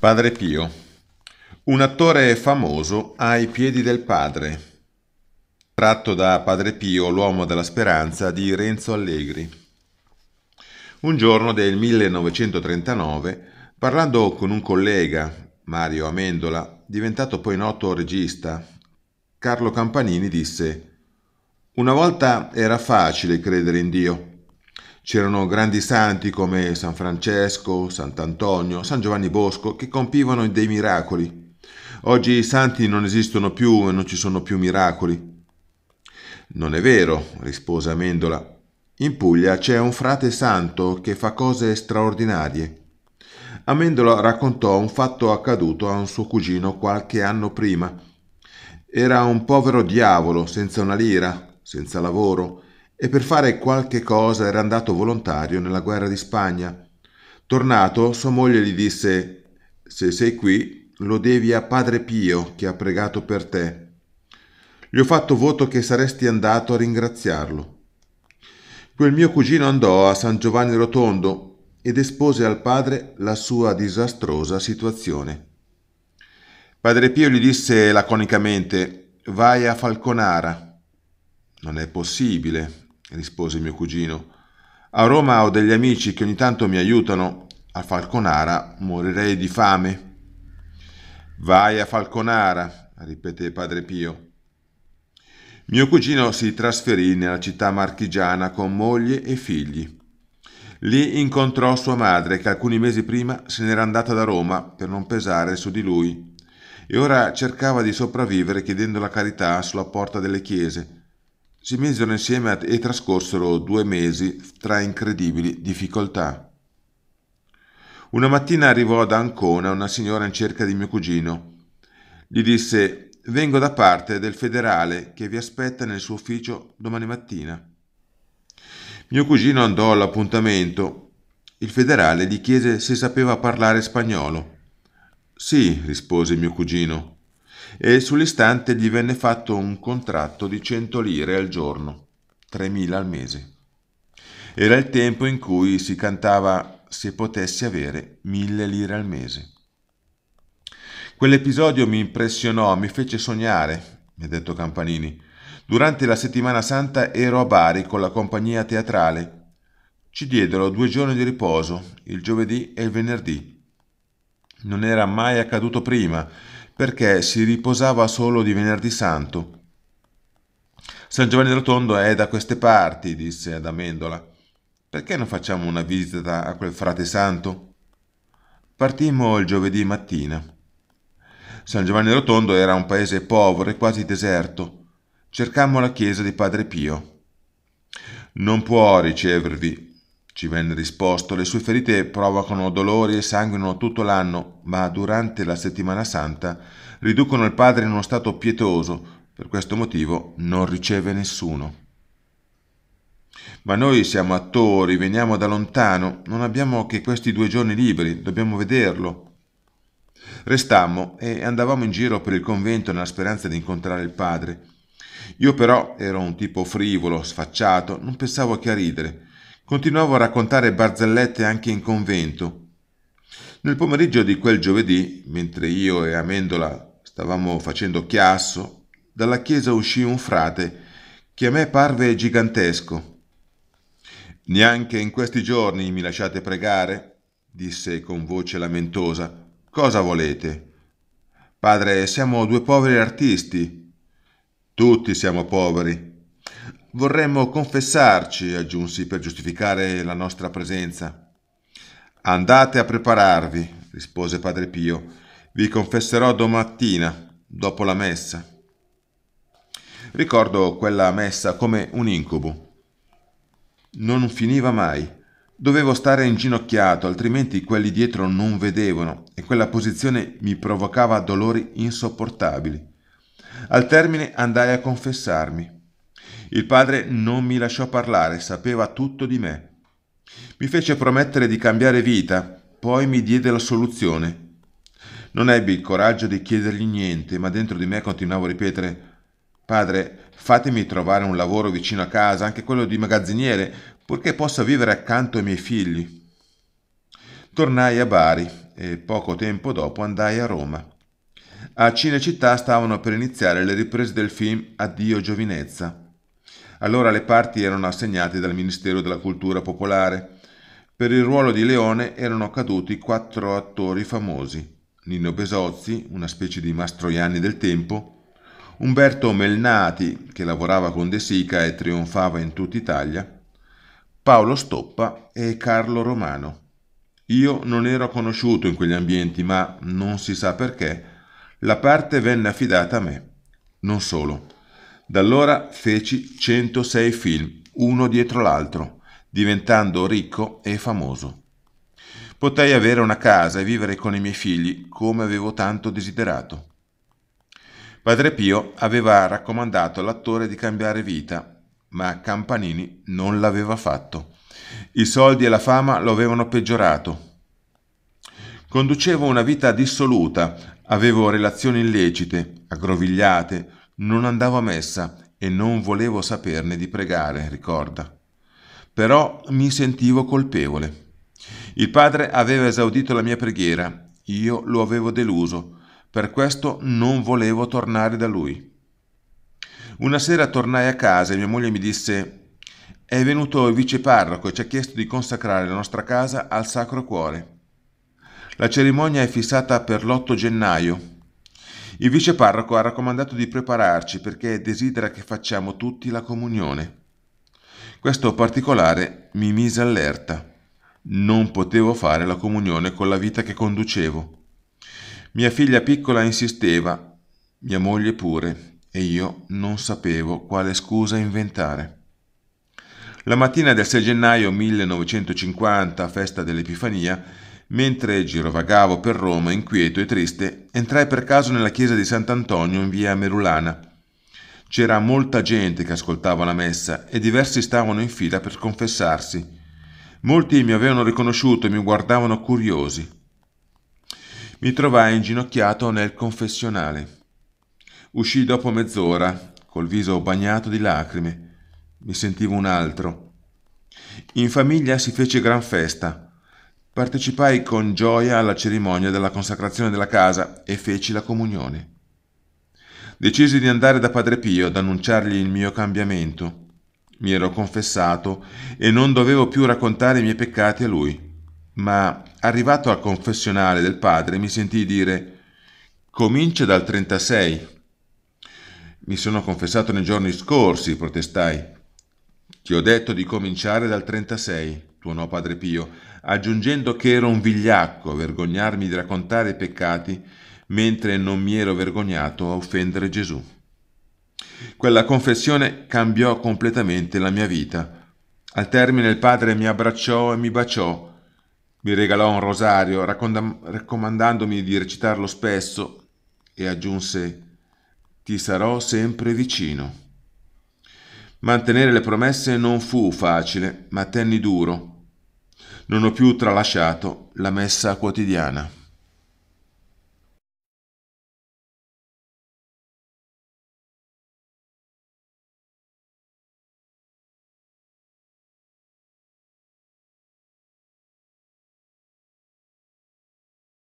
Padre Pio. Un attore famoso ai piedi del padre. Tratto da Padre Pio, l'uomo della speranza di Renzo Allegri. Un giorno del 1939, parlando con un collega, Mario Amendola, diventato poi noto regista, Carlo Campanini disse: Una volta era facile credere in Dio C'erano grandi santi come San Francesco, Sant'Antonio, San Giovanni Bosco che compivano dei miracoli. Oggi i santi non esistono più e non ci sono più miracoli. Non è vero, rispose Amendola. In Puglia c'è un frate santo che fa cose straordinarie. Amendola raccontò un fatto accaduto a un suo cugino qualche anno prima. Era un povero diavolo, senza una lira, senza lavoro, e per fare qualche cosa era andato volontario nella guerra di Spagna. Tornato, sua moglie gli disse: Se sei qui, lo devi a Padre Pio che ha pregato per te. Gli ho fatto voto che saresti andato a ringraziarlo. Quel mio cugino andò a San Giovanni Rotondo ed espose al padre la sua disastrosa situazione. Padre Pio gli disse laconicamente: Vai a Falconara. Non è possibile, rispose mio cugino. A Roma ho degli amici che ogni tanto mi aiutano. A Falconara morirei di fame. Vai a Falconara, ripeté padre Pio. Mio cugino si trasferì nella città marchigiana con moglie e figli. Lì incontrò sua madre che alcuni mesi prima se n'era andata da Roma per non pesare su di lui e ora cercava di sopravvivere chiedendo la carità sulla porta delle chiese si misero insieme e trascorsero due mesi tra incredibili difficoltà. Una mattina arrivò ad Ancona una signora in cerca di mio cugino. Gli disse: Vengo da parte del federale che vi aspetta nel suo ufficio domani mattina. Mio cugino andò all'appuntamento. Il federale gli chiese se sapeva parlare spagnolo. Sì, rispose mio cugino e sull'istante gli venne fatto un contratto di 100 lire al giorno, 3.000 al mese. Era il tempo in cui si cantava se potessi avere 1.000 lire al mese. Quell'episodio mi impressionò, mi fece sognare, mi ha detto Campanini. Durante la settimana santa ero a Bari con la compagnia teatrale. Ci diedero due giorni di riposo, il giovedì e il venerdì. Non era mai accaduto prima perché si riposava solo di venerdì santo. San Giovanni Rotondo è da queste parti, disse ad Amendola. Perché non facciamo una visita a quel frate santo? Partimmo il giovedì mattina. San Giovanni Rotondo era un paese povero e quasi deserto. Cercammo la chiesa di Padre Pio. Non può ricevervi ci venne risposto, le sue ferite provocano dolori e sanguinano tutto l'anno, ma durante la settimana santa riducono il padre in uno stato pietoso, per questo motivo non riceve nessuno. Ma noi siamo attori, veniamo da lontano, non abbiamo che questi due giorni liberi, dobbiamo vederlo. Restammo e andavamo in giro per il convento nella speranza di incontrare il padre. Io però ero un tipo frivolo, sfacciato, non pensavo che a ridere. Continuavo a raccontare barzellette anche in convento. Nel pomeriggio di quel giovedì, mentre io e Amendola stavamo facendo chiasso, dalla chiesa uscì un frate che a me parve gigantesco. Neanche in questi giorni mi lasciate pregare, disse con voce lamentosa. Cosa volete? Padre, siamo due poveri artisti. Tutti siamo poveri, Vorremmo confessarci, aggiunsi per giustificare la nostra presenza. Andate a prepararvi, rispose Padre Pio. Vi confesserò domattina, dopo la messa. Ricordo quella messa come un incubo. Non finiva mai. Dovevo stare inginocchiato, altrimenti quelli dietro non vedevano e quella posizione mi provocava dolori insopportabili. Al termine andai a confessarmi. Il padre non mi lasciò parlare, sapeva tutto di me. Mi fece promettere di cambiare vita, poi mi diede la soluzione. Non ebbi il coraggio di chiedergli niente, ma dentro di me continuavo a ripetere Padre, fatemi trovare un lavoro vicino a casa, anche quello di magazziniere, purché possa vivere accanto ai miei figli. Tornai a Bari e poco tempo dopo andai a Roma. A Cinecittà stavano per iniziare le riprese del film Addio giovinezza. Allora le parti erano assegnate dal Ministero della Cultura Popolare. Per il ruolo di Leone erano caduti quattro attori famosi. Nino Besozzi, una specie di Mastroianni del tempo, Umberto Melnati, che lavorava con De Sica e trionfava in tutta Italia, Paolo Stoppa e Carlo Romano. Io non ero conosciuto in quegli ambienti, ma non si sa perché, la parte venne affidata a me. Non solo. Da allora feci 106 film, uno dietro l'altro, diventando ricco e famoso. Potei avere una casa e vivere con i miei figli come avevo tanto desiderato. Padre Pio aveva raccomandato all'attore di cambiare vita, ma Campanini non l'aveva fatto. I soldi e la fama lo avevano peggiorato. Conducevo una vita dissoluta, avevo relazioni illecite, aggrovigliate, non andavo a messa e non volevo saperne di pregare, ricorda. Però mi sentivo colpevole. Il padre aveva esaudito la mia preghiera, io lo avevo deluso, per questo non volevo tornare da lui. Una sera tornai a casa e mia moglie mi disse è venuto il vice parroco e ci ha chiesto di consacrare la nostra casa al Sacro Cuore. La cerimonia è fissata per l'8 gennaio il viceparroco ha raccomandato di prepararci perché desidera che facciamo tutti la comunione. Questo particolare mi mise allerta. Non potevo fare la comunione con la vita che conducevo. Mia figlia piccola insisteva, mia moglie pure, e io non sapevo quale scusa inventare. La mattina del 6 gennaio 1950, festa dell'Epifania, Mentre girovagavo per Roma, inquieto e triste, entrai per caso nella chiesa di Sant'Antonio in via Merulana. C'era molta gente che ascoltava la messa e diversi stavano in fila per confessarsi. Molti mi avevano riconosciuto e mi guardavano curiosi. Mi trovai inginocchiato nel confessionale. Uscii dopo mezz'ora, col viso bagnato di lacrime. Mi sentivo un altro. In famiglia si fece gran festa. Partecipai con gioia alla cerimonia della consacrazione della casa e feci la comunione. Decisi di andare da Padre Pio ad annunciargli il mio cambiamento. Mi ero confessato e non dovevo più raccontare i miei peccati a lui. Ma arrivato al confessionale del padre mi sentii dire Comincia dal 36. Mi sono confessato nei giorni scorsi, protestai. Ti ho detto di cominciare dal 36 tuonò padre Pio, aggiungendo che ero un vigliacco a vergognarmi di raccontare i peccati, mentre non mi ero vergognato a offendere Gesù. Quella confessione cambiò completamente la mia vita. Al termine il padre mi abbracciò e mi baciò, mi regalò un rosario, raccomandandomi di recitarlo spesso, e aggiunse Ti sarò sempre vicino. Mantenere le promesse non fu facile, ma tenni duro. Non ho più tralasciato la messa quotidiana.